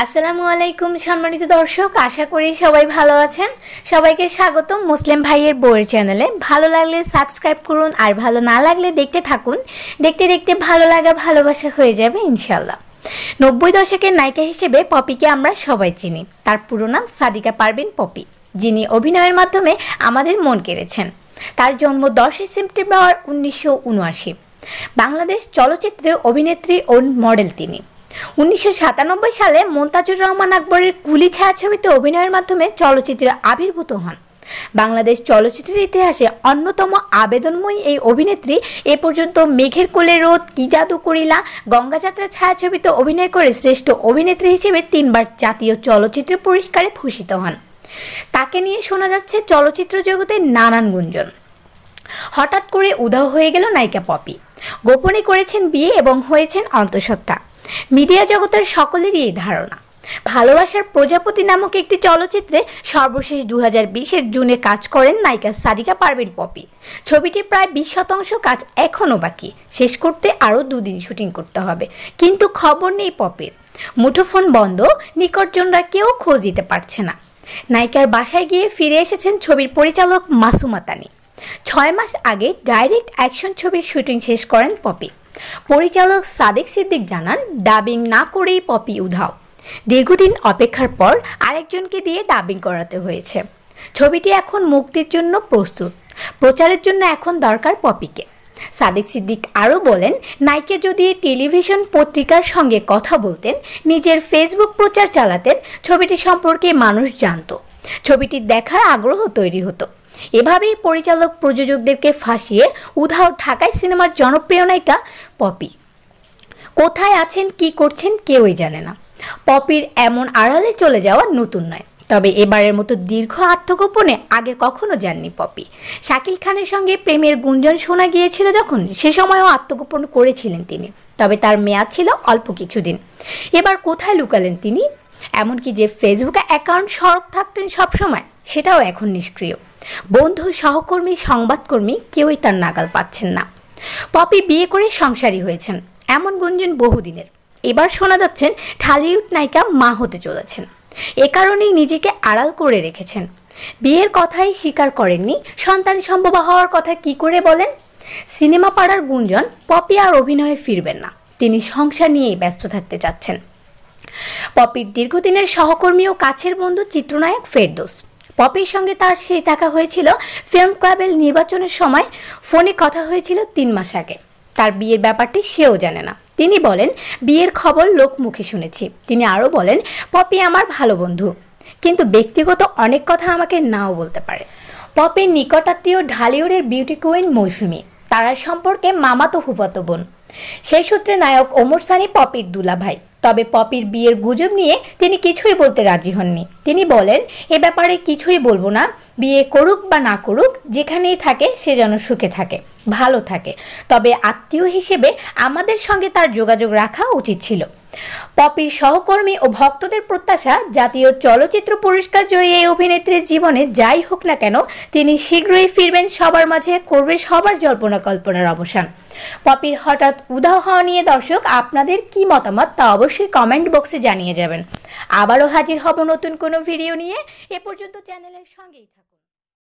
আসসালামু আলাইকুম সম্মানিত দর্শক আশা করি সবাই ভালো আছেন সবাইকে স্বাগত মুসলিম ভাইয়ের বইয়ের চ্যানেলে ভালো লাগলে সাবস্ক্রাইব করুন আর ভালো না লাগলে দেখতে থাকুন দেখতে দেখতে ভালো লাগা ভালোবাসা হয়ে যাবে ইনশাল্লাহ নব্বই দশকের নায়িকা হিসেবে পপিকে আমরা সবাই চিনি তার পুরো নাম সাদিকা পারবেন পপি যিনি অভিনয়ের মাধ্যমে আমাদের মন কেড়েছেন তার জন্ম দশই সেপ্টেম্বর উনিশশো বাংলাদেশ চলচ্চিত্রে অভিনেত্রী ও মডেল তিনি উনিশশো সালে মোমতাজুর রহমান আকবরের কুলি ছায়াছবিতে অভিনয়ের মাধ্যমে চলচ্চিত্রে আবির্ভূত হন বাংলাদেশ চলচ্চিত্রের ইতিহাসে অন্যতম আবেদনময়ী এই অভিনেত্রী এ পর্যন্ত মেঘের কোলে রোদ কি জাদু করিলা গঙ্গাযাত্রা ছায়াছবিতে অভিনয় করে শ্রেষ্ঠ অভিনেত্রী হিসেবে তিনবার জাতীয় চলচ্চিত্র পুরস্কারে ভূষিত হন তাকে নিয়ে শোনা যাচ্ছে চলচ্চিত্র জগতে নানান গুঞ্জন হঠাৎ করে উধাও হয়ে গেল নায়িকা পপি গোপনে করেছেন বিয়ে এবং হয়েছেন অন্তঃসত্ত্বা মিডিয়া জগতের সকলেরই এই ধারণা ভালোবাসার প্রজাপতি নামক একটি চলচ্চিত্রে সর্বশেষ দু হাজার বিশের জুনে কাজ করেন নায়িকা সাদিকা পারভিন পপি ছবিটি প্রায় বিশ শতাংশ কাজ এখনও বাকি শেষ করতে আরও দুদিন শুটিং করতে হবে কিন্তু খবর নেই পপির মুঠোফোন বন্ধ নিকটজনরা কেউ খোঁজ দিতে পারছে না নায়িকার বাসায় গিয়ে ফিরে এসেছেন ছবির পরিচালক মাসুমাতানি ছয় মাস আগে ডাইরেক্ট অ্যাকশন ছবির শুটিং শেষ করেন পপি পরিচালক সাদেক সিদ্দিক জানান ডাবিং না করেই পপি উধাও দীর্ঘদিন অপেক্ষার পর আরেকজনকে দিয়ে ডাবিং করাতে হয়েছে ছবিটি এখন মুক্তির জন্য প্রস্তুত প্রচারের জন্য এখন দরকার পপিকে সাদিক সিদ্দিক আরও বলেন নাইকে যদি টেলিভিশন পত্রিকার সঙ্গে কথা বলতেন নিজের ফেসবুক প্রচার চালাতেন ছবিটি সম্পর্কে মানুষ জানত ছবিটি দেখার আগ্রহ তৈরি হতো এভাবেই পরিচালক প্রযোজকদেরকে ফাঁসিয়ে উধাও ঢাকায় সিনেমার জনপ্রিয় নায়িকা পপি কোথায় আছেন কি করছেন কেউই জানে না পপির এমন আড়ালে চলে যাওয়া নতুন নয় তবে এবারের মতো দীর্ঘ আত্মগোপনে আগে কখনো যাননি পপি শাকিল খানের সঙ্গে প্রেমের গুঞ্জন শোনা গিয়েছিল যখন সে সময়ও আত্মগোপন করেছিলেন তিনি তবে তার মেয়াদ ছিল অল্প কিছুদিন এবার কোথায় লুকালেন তিনি এমনকি যে ফেসবুকে অ্যাকাউন্ট সরব থাকতেন সবসময় সেটাও এখন নিষ্ক্রিয় বন্ধু সহকর্মী সংবাদকর্মী কেউই তার নাগাল পাচ্ছেন না পপি বিয়ে করে সংসারী হয়েছেন এমন গুঞ্জন বহুদিনের এবার শোনা যাচ্ছেন ঠালিউড নায়িকা মা হতে চলেছেন এ কারণেই নিজেকে আড়াল করে রেখেছেন বিয়ের কথাই স্বীকার করেননি সন্তান সম্ভব হওয়ার কথা কি করে বলেন সিনেমা পাড়ার গুঞ্জন পপি আর অভিনয়ে ফিরবেন না তিনি সংসার নিয়েই ব্যস্ত থাকতে চাচ্ছেন পপির দীর্ঘদিনের সহকর্মী ও কাছের বন্ধু চিত্রনায়ক ফেরদোস পপির সঙ্গে তার শেষ দেখা হয়েছিল ফিল্ম ক্লাবের নির্বাচনের সময় ফোনে কথা হয়েছিল তিন মাস আগে তার বিয়ের ব্যাপারটি সেও জানে না তিনি বলেন বিয়ের খবর লোকমুখে শুনেছি তিনি আরও বলেন পপি আমার ভালো বন্ধু কিন্তু ব্যক্তিগত অনেক কথা আমাকে নাও বলতে পারে পপির নিকটাত্মীয় ঢালিউডের বিউটি কুইন মৌসুমি তারা সম্পর্কে মামাতো হুপাতো বোন সেই সূত্রে নায়ক ওমর সানি পপির দুলাভাই তবে পপির বিয়ের গুজব নিয়ে তিনি কিছুই বলতে রাজি হননি তিনি বলেন এ ব্যাপারে কিছুই বলবো না বিয়ে করুক বা না করুক যেখানেই থাকে সে যেন সুখে থাকে ভালো থাকে তবে আত্মীয় হিসেবে আমাদের সঙ্গে তার যোগাযোগ রাখা উচিত ছিল পপির সহকর্মী ও ভক্তদের প্রত্যাশা জাতীয় চলচ্চিত্র পুরস্কার জয়ী এই অভিনেত্রীর জীবনে যাই হোক না কেন তিনি শীঘ্রই ফিরবেন সবার মাঝে করবে সবার জল্পনা কল্পনার অবসান পপির হঠাৎ উধাও হওয়া নিয়ে দর্শক আপনাদের কি মতামত তা অবশ্যই কমেন্ট বক্সে জানিয়ে যাবেন আবারও হাজির হব নতুন কোনো ভিডিও নিয়ে এ পর্যন্ত চ্যানেলের সঙ্গেই